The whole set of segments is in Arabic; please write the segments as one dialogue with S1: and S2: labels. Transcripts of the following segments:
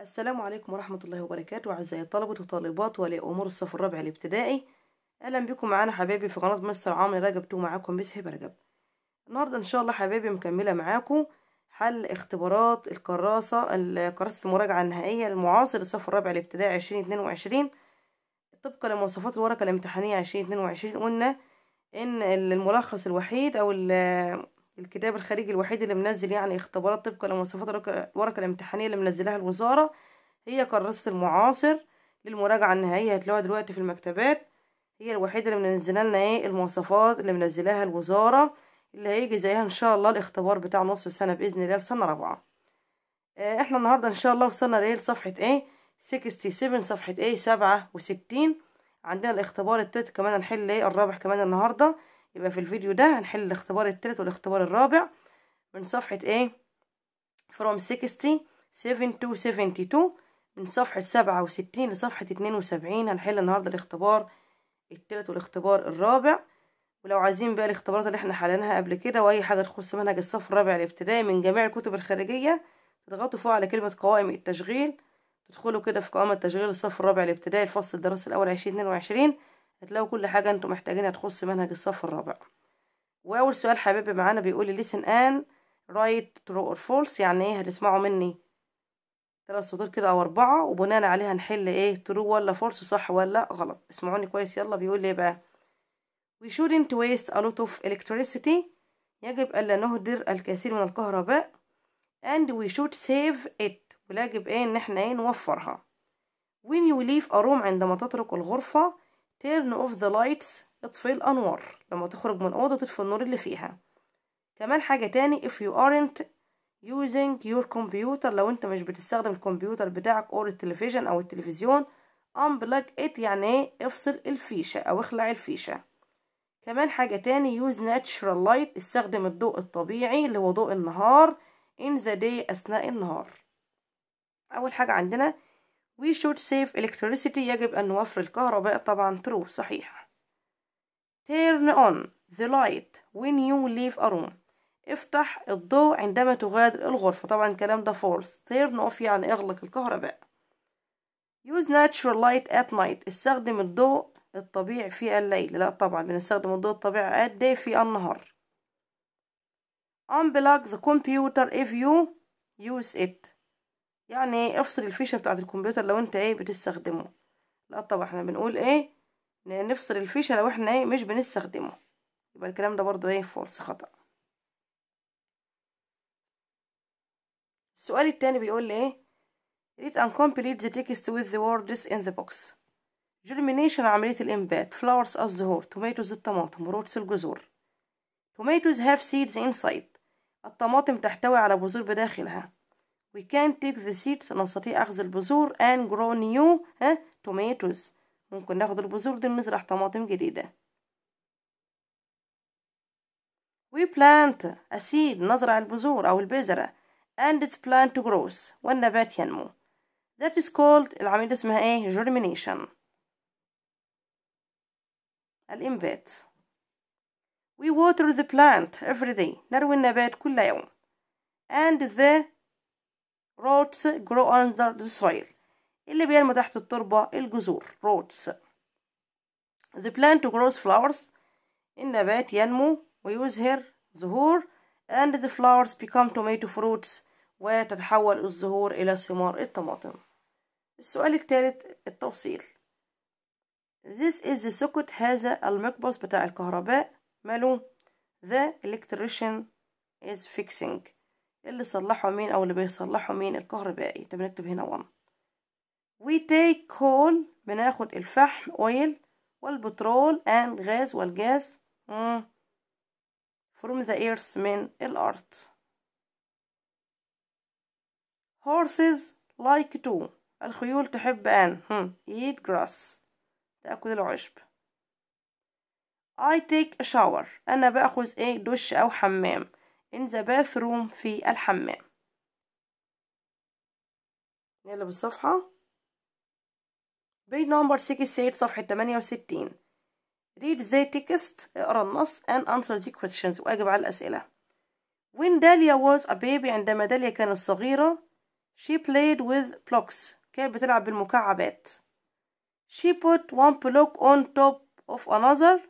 S1: السلام عليكم ورحمة الله وبركاته أعزائي الطلبة وطالبات ولي أمور الصف الرابع الابتدائي أهلا بكم معانا حبايبي في قناة مستر عمرو رجب تو معاكم بسهب رجب النهاردة إن شاء الله حبايبي مكملة معاكم حل اختبارات الكراسة كراسة المراجعة النهائية المعاصر الصف الرابع الابتدائي عشرين اتنين وعشرين طبقا لمواصفات الورقة الامتحانية عشرين اتنين وعشرين قلنا إن الملخص الوحيد أو الكتاب الخارجي الوحيد اللي منزل يعني اختبارات طبقا لمواصفات الورقة الامتحانية اللي منزلها الوزارة هي كراسة المعاصر للمراجعة النهائية هتلاقوها دلوقتي في المكتبات هي الوحيدة اللي منزلها لنا ايه المواصفات اللي منزلها الوزارة اللي هيجي زيها ان شاء الله الاختبار بتاع نص السنة بإذن الله لسنة رابعة آه، احنا النهاردة ان شاء الله وصلنا ليه لصفحة ايه 67 صفحة ايه 67 إيه؟ عندنا الاختبار التالت كمان هنحل ايه الرابع كمان النهارده يبقى في الفيديو ده هنحل الاختبار التالت والاختبار الرابع من صفحة ايه from 60 7 to 72 من صفحة 67 لصفحة 72 هنحل النهاردة الاختبار التالت والاختبار الرابع ولو عايزين بقى الاختبارات اللي احنا حليناها قبل كده واي حاجة تخص منهج الصف الرابع الابتدائي من جميع الكتب الخارجية تضغطوا فوق على كلمة قوائم التشغيل تدخلوا كده في قائمة تشغيل الصف الرابع الابتدائي الفصل الدراسي الأول عشرين اتنين وعشرين هتلاقوا كل حاجة انتم محتاجينها تخص منهج الصف الرابع واول سؤال حبيبي معانا بيقول listen and write true or false يعني ايه هتسمعوا مني ثلاث سطور كده او اربعة وبناء عليها نحل ايه true ولا false صح ولا غلط اسمعوني كويس يلا بيقول لي بقى we shouldn't waste a lot of electricity يجب ألا نهدر الكثير من الكهرباء and we should save it ولاجب ايه ان احنا ايه نوفرها when you leave a room عندما تترك الغرفة turn off the lights اطفي الأنوار لما تخرج من أوضة تطفي النور اللي فيها كمان حاجة تاني if you aren't using your computer لو انت مش بتستخدم الكمبيوتر بتاعك أو التلفزيون أو التلفزيون unplug it يعني ايه افصل الفيشة أو اخلع الفيشة كمان حاجة تاني use natural light استخدم الضوء الطبيعي اللي هو ضوء النهار in the day أثناء النهار أول حاجة عندنا we should save electricity يجب أن نوفر الكهرباء طبعا true صحيح turn on the light when you leave a room افتح الضوء عندما تغادر الغرفة طبعا الكلام ده false turn off يعني اغلق الكهرباء use natural light at night استخدم الضوء الطبيعي في الليل لا طبعا بنستخدم الضوء الطبيعي at day في النهار unplug the computer if you use it يعني افصل الفيشه بتاعه الكمبيوتر لو انت ايه بتستخدمه لا طبعا احنا بنقول ايه نفصل الفيشه لو احنا ايه مش بنستخدمه يبقى الكلام ده برضو ايه فولس خطا السؤال التاني بيقول لي ايه read and complete the text with the words in the box germination عملية الإنبات flowers الزهور tomatoes الطماطم roots الجذور tomatoes have seeds inside الطماطم تحتوي على بذور بداخلها we can take the seeds نستطيع أخذ البذور and grow new ها tomatoes ممكن نأخذ البذور دي نزرع طماطم جديدة we plant a seed نزرع البذور أو البذرة and the plant grows والنبات ينمو that is called العملية اسمها ايه germination الإنبات we water the plant every day نروي النبات كل يوم and the roots grow under the soil اللي بينمو تحت التربة الجذور roots the plant grows flowers النبات ينمو ويزهر زهور and the flowers become tomato fruits وتتحول الزهور إلى ثمار الطماطم السؤال الثالث التوصيل This is the socket هذا المقبض بتاع الكهرباء ماله The electrician is fixing اللي صلحه مين او اللي بيصلحه مين الكهربائي طب نكتب هنا 1 we take coal بناخد الفحم oil والبترول and غاز والجاز from the earth من الأرض horses like to الخيول تحب أن eat grass تأكل العشب I take a shower أنا بأخذ إيه دش أو حمام in the bathroom في الحمام نقلب الصفحة page number 68 صفحة 68 read the text اقرا النص and answer the questions واجب على الأسئلة when Dahlia was a baby عندما داليا كانت صغيرة she played with blocks كانت بتلعب بالمكعبات she put one block on top of another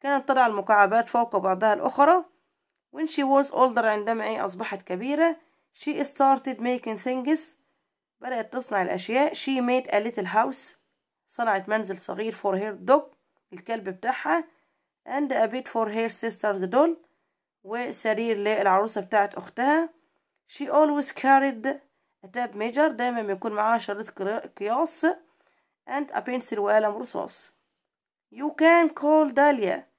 S1: كانت تضع المكعبات فوق بعضها الأخرى When she was older عندما إيه أصبحت كبيرة she started making things بدأت تصنع الأشياء she made a little house صنعت منزل صغير for her dog الكلب بتاعها and a bed for her sister's doll وسرير للعروسة بتاعت أختها she always carried a tab major دايما بيكون معاها شريط قياس and a pencil وقلم رصاص you can call داليا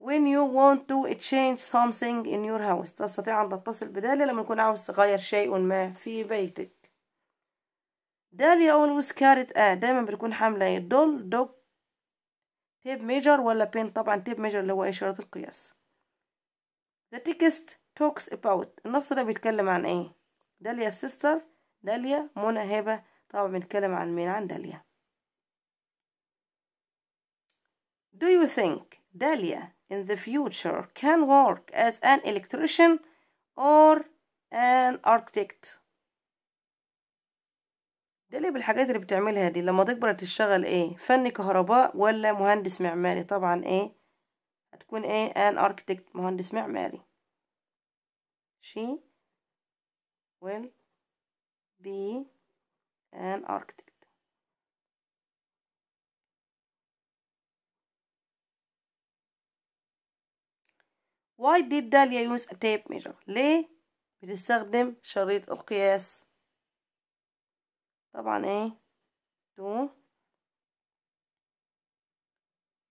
S1: when you want to change something in your house تستطيع أن تتصل بداليا لما يكون عاوز تغير شيء ما في بيتك داليا always carried a دايما بتكون حاملة ايه دول دوك تيب ميجر ولا بين طبعا تيب ميجر اللي هو إشارة القياس the text talks about النص ده بيتكلم عن ايه داليا sister داليا منى هبة طبعا بنتكلم عن مين عن داليا do you think داليا in the future can work as an electrician or an architect ليه بالحاجات اللي بتعملها دي لما تكبر تشتغل ايه فني كهرباء ولا مهندس معماري طبعا ايه هتكون ايه an architect مهندس معماري she will be an architect why did Dahlia use a tape measure ليه بتستخدم شريط القياس طبعا ايه to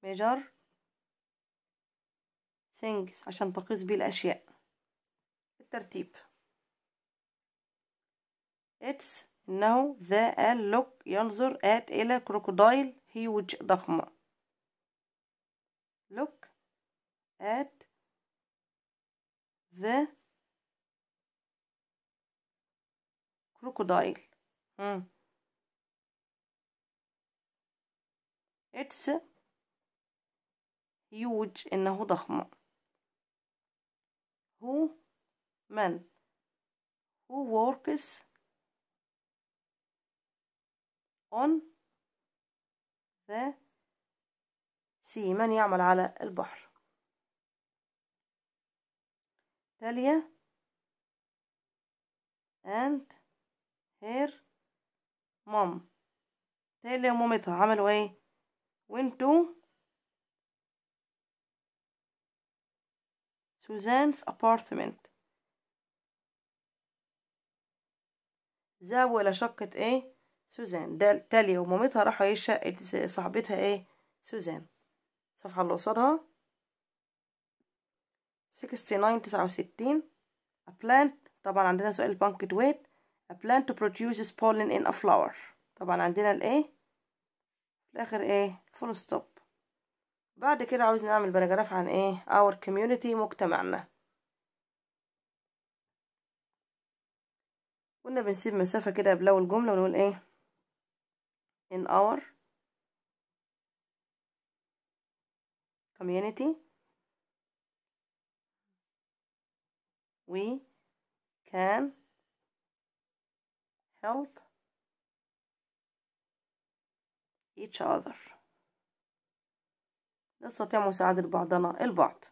S1: measure things عشان تقيس بيه الأشياء بالترتيب it's إنه ذا look ينظر at إلى crocodile huge ضخم look at the crocodile mm. it's huge انه ضخم who من who works on the sea من يعمل على البحر تاليا and her mom تاليا ومامتها عملوا ايه went to Suzanne's apartment ذهبوا إلى شقة ايه سوزان ده تاليا ومامتها راحوا ايه شقة صاحبتها ايه سوزان صفحة اللي قصادها 69 a plant طبعا عندنا سؤال البانكت ويت a plant to produce pollen in a flower طبعا عندنا الايه في الاخر ايه full stop بعد كده عاوز نعمل باراجراف عن ايه our community مجتمعنا كنا بنسيب مسافة كده بلو الجملة ونقول ايه in our community we can help each other نستطيع مساعدة بعضنا البعض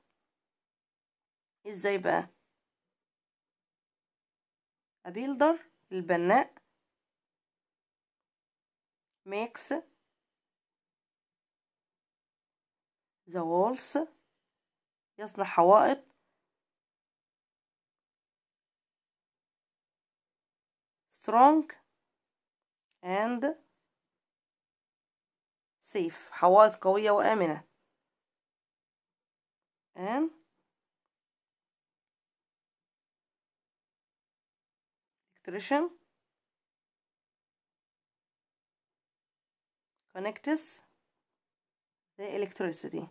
S1: ازاي بقى أبيلدر البناء makes the walls يصنع حوائط strong and safe حوائط قوية وآمنة and electrician connects the electricity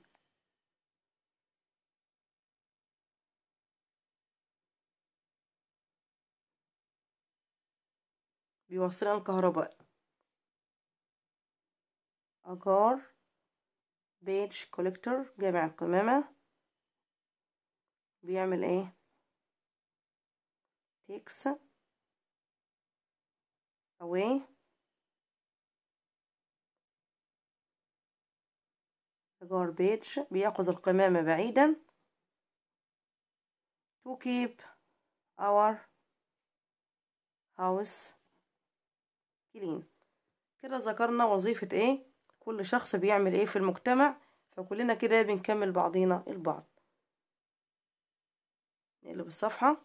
S1: بيوصلنا الكهرباء أجار بيج كوليكتور جامع القمامة بيعمل ايه تيكس أجار garbage بيأخذ القمامة بعيدا to keep our house متوكلين كده ذكرنا وظيفة ايه كل شخص بيعمل ايه في المجتمع فكلنا كده بنكمل بعضينا البعض نقلب الصفحة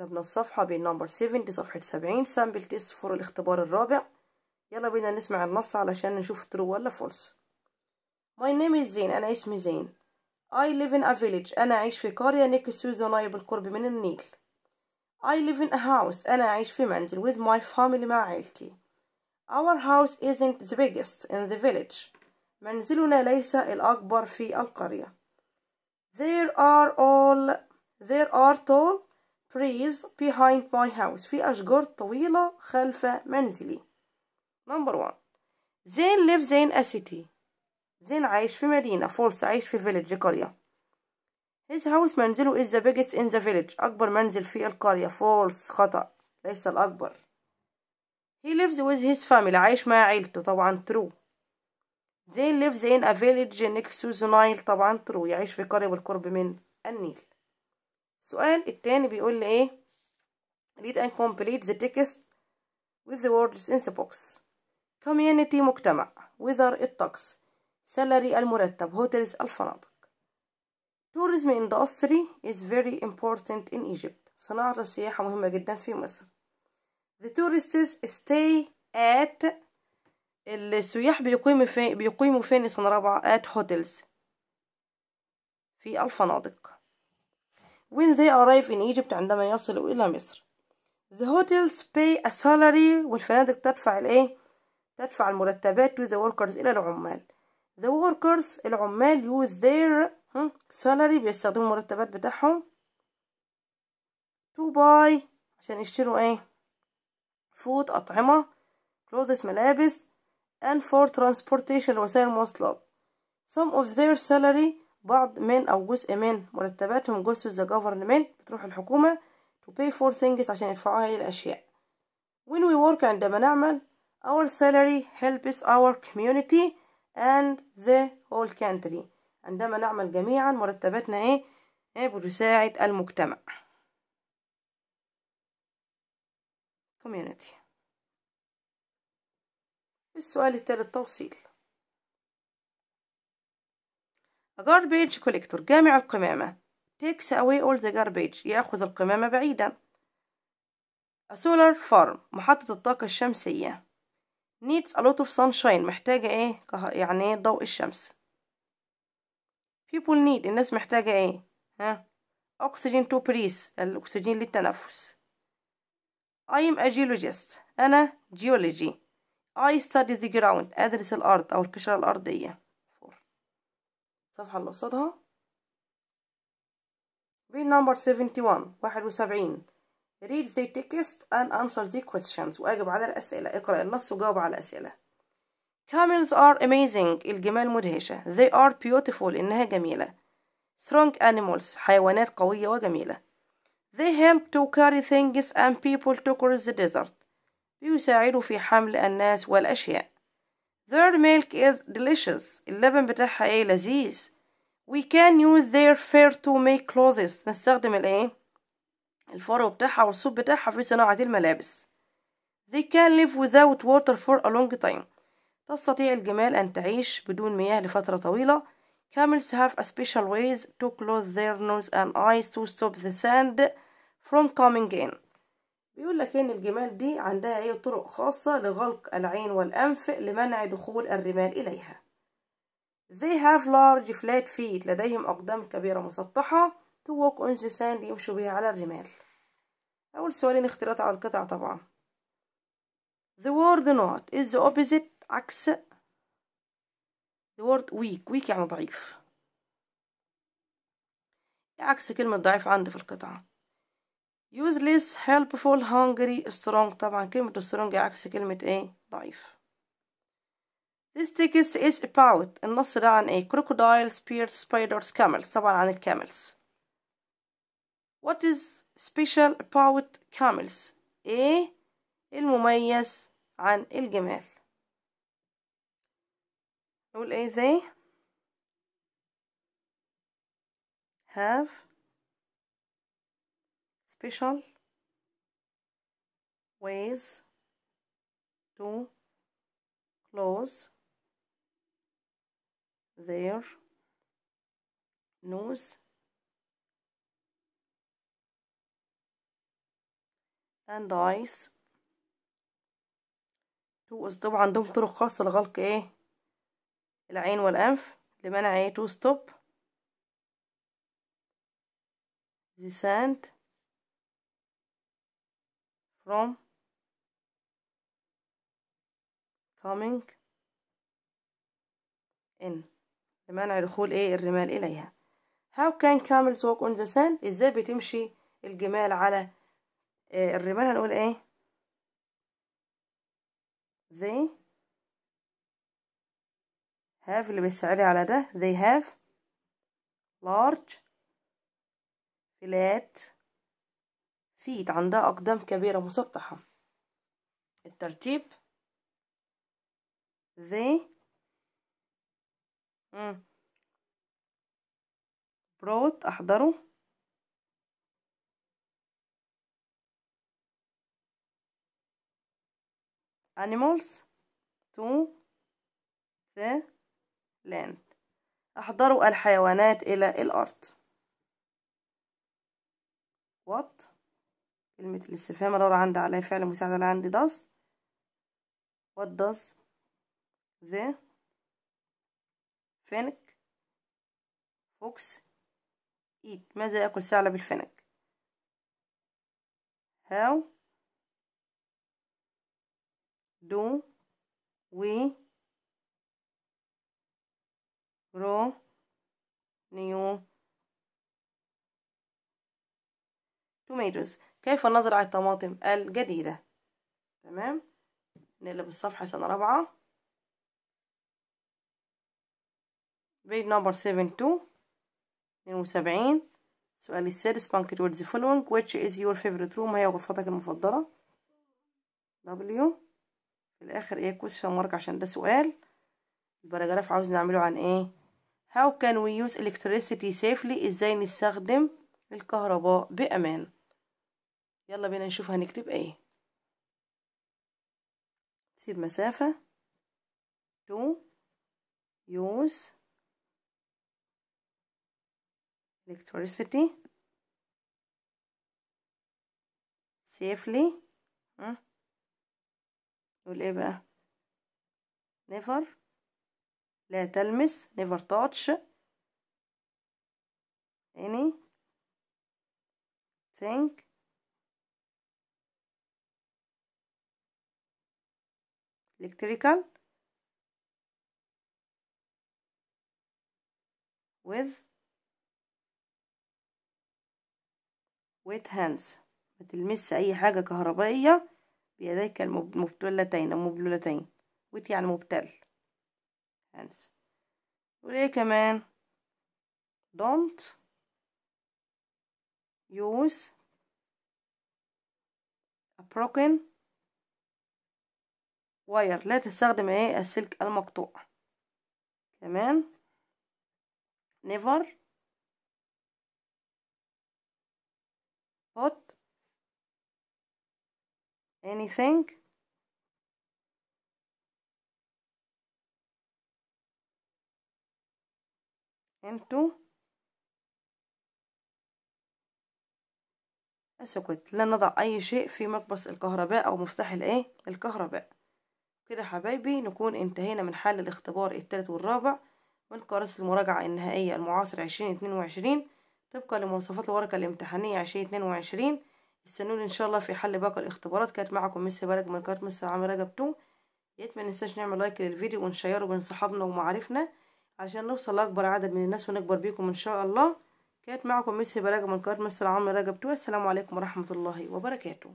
S1: قلبنا الصفحة بين نمبر 7 دي صفحة 70 سامبل تيست فور الاختبار الرابع يلا بينا نسمع النص علشان نشوف ترو ولا فولس My name is زين أنا اسمي زين I live in a village أنا أعيش في قرية next to the بالقرب من النيل I live in a house أنا أعيش في منزل with my family مع عائلتي Our house isn't the biggest in the village منزلنا ليس الأكبر في القرية There are all there are tall trees behind my house في أشجار طويلة خلف منزلي Number one Jane lives in a city Jane عايش في مدينة فولس عايش في village قرية His house منزله is the biggest in the village أكبر منزل في القرية false خطأ ليس الأكبر He lives with his family عايش مع عيلته طبعا true They lives in a village next to the Nile طبعا true يعيش في قرية بالقرب من النيل السؤال التاني بيقول لي ايه read and complete the text with the words in the box community مجتمع weather الطقس salary المرتب hotels الفنادق tourism industry is very important in Egypt صناعة السياحة مهمة جدا في مصر the tourists stay at السياح بيقيموا فين بيقيموا فين سنة رابعة at hotels في الفنادق when they arrive in Egypt عندما يصلوا إلى مصر the hotels pay a salary والفنادق تدفع الايه تدفع المرتبات to the workers إلى العمال the workers العمال use their سالري أه؟ بيستخدموا المرتبات بتاعهم تو باي عشان يشتروا ايه فود أطعمة كلوزس ملابس and for transportation وسائل المواصلات some of their salary بعض من أو جزء من مرتباتهم goes to the government بتروح الحكومة to pay for things عشان يدفعوا هاي الأشياء when we work عندما نعمل our salary helps our community and the whole country عندما نعمل جميعا مرتباتنا ايه ايه بتساعد المجتمع كوميونيتي السؤال الثالث توصيل A garbage collector جامع القمامة takes away all the garbage يأخذ القمامة بعيدا A solar farm محطة الطاقة الشمسية needs a lot of sunshine محتاجة ايه يعني ايه ضوء الشمس people need الناس محتاجة ايه ها oxygen to breathe الأكسجين للتنفس I am a geologist أنا geology I study the ground أدرس الأرض أو القشرة الأرضية الصفحة اللي قصادها page number 71 71 read the text and answer the questions وأجب على الأسئلة اقرأ النص وجاوب على الأسئلة Camels are amazing الجمال مدهشة They are beautiful إنها جميلة Strong animals حيوانات قوية وجميلة They help to carry things and people to cross the desert بيساعدوا في حمل الناس والأشياء Their milk is delicious اللبن بتاعها ايه لذيذ We can use their fur to make clothes نستخدم الايه الفرو بتاعها والصوت بتاعها في صناعة الملابس They can live without water for a long time تستطيع الجمال أن تعيش بدون مياه لفترة طويلة Camels have a special ways to close their nose and eyes to stop the sand from coming in بيقول لك ان الجمال دي عندها ايه طرق خاصة لغلق العين والانف لمنع دخول الرمال اليها They have large flat feet لديهم اقدام كبيرة مسطحة to walk on the sand يمشوا بها على الرمال اول سؤالين اختلاط على القطع طبعا The word not is the opposite عكس الورد ويك ويك يعني ضعيف عكس كلمة ضعيف عندي في القطعة useless helpful hungry strong طبعا كلمة strong عكس كلمة ايه ضعيف This text is about النص ده عن ايه crocodile spears spiders camels طبعا عن الكاملز What is special about camels ايه المميز عن الجمال نقول ايه they have special ways to close their nose and eyes تو اسلوب عندهم طرق خاصه لغلق ايه العين والأنف لمنع ايه to stop the sand from coming in لمنع دخول ايه الرمال إليها how can camels walk on the sand ازاي بتمشي الجمال على آه، الرمال هنقول ايه they have اللي بيسألي على ده they have large flat feet عندها أقدام كبيرة مسطحة الترتيب they brought أحضروا animals to the لاند احضروا الحيوانات إلى الأرض وات كلمة الاستفهام الأولى عندي على فعل مساعدة اللي عندي does what does the فينك فوكس eat ماذا يأكل ثعلب الفنك how do we grow new tomatoes كيف نزرع الطماطم الجديدة تمام نقلب الصفحة سنة رابعة page number 72 72 سؤال السادس بانكت words following which is your favorite room هي غرفتك المفضلة W في الآخر ايه question مارك عشان ده سؤال الباراجراف عاوز نعمله عن ايه how can we use electricity safely ازاي نستخدم الكهرباء بامان يلا بينا نشوف هنكتب ايه سيب مسافة to use electricity safely ها hmm? نقول ايه بقى never لا تلمس never touch any think electrical with wet hands ما تلمس اي حاجه كهربائيه بيديك المبلولتين المبلولتين wet يعني مبتل hands وايه كمان don't use a broken wire لا تستخدم ايه السلك المقطوع تمام never put anything into اسكت لا نضع اي شيء في مقبس الكهرباء او مفتاح الايه الكهرباء كده حبايبي نكون انتهينا من حل الاختبار الثالث والرابع من كراسة المراجعة النهائية المعاصر عشرين اتنين وعشرين طبقا لمواصفات الورقة الامتحانية عشرين اتنين وعشرين استنوني ان شاء الله في حل باقي الاختبارات كانت معكم مس بارك من كارت مس عامر رجب تو يا ريت ما ننساش نعمل لايك للفيديو ونشيره بين صحابنا ومعارفنا عشان نوصل لأكبر عدد من الناس ونكبر بيكم إن شاء الله كانت معكم ميس هبة من قناة مصر العامة رجب السلام عليكم ورحمة الله وبركاته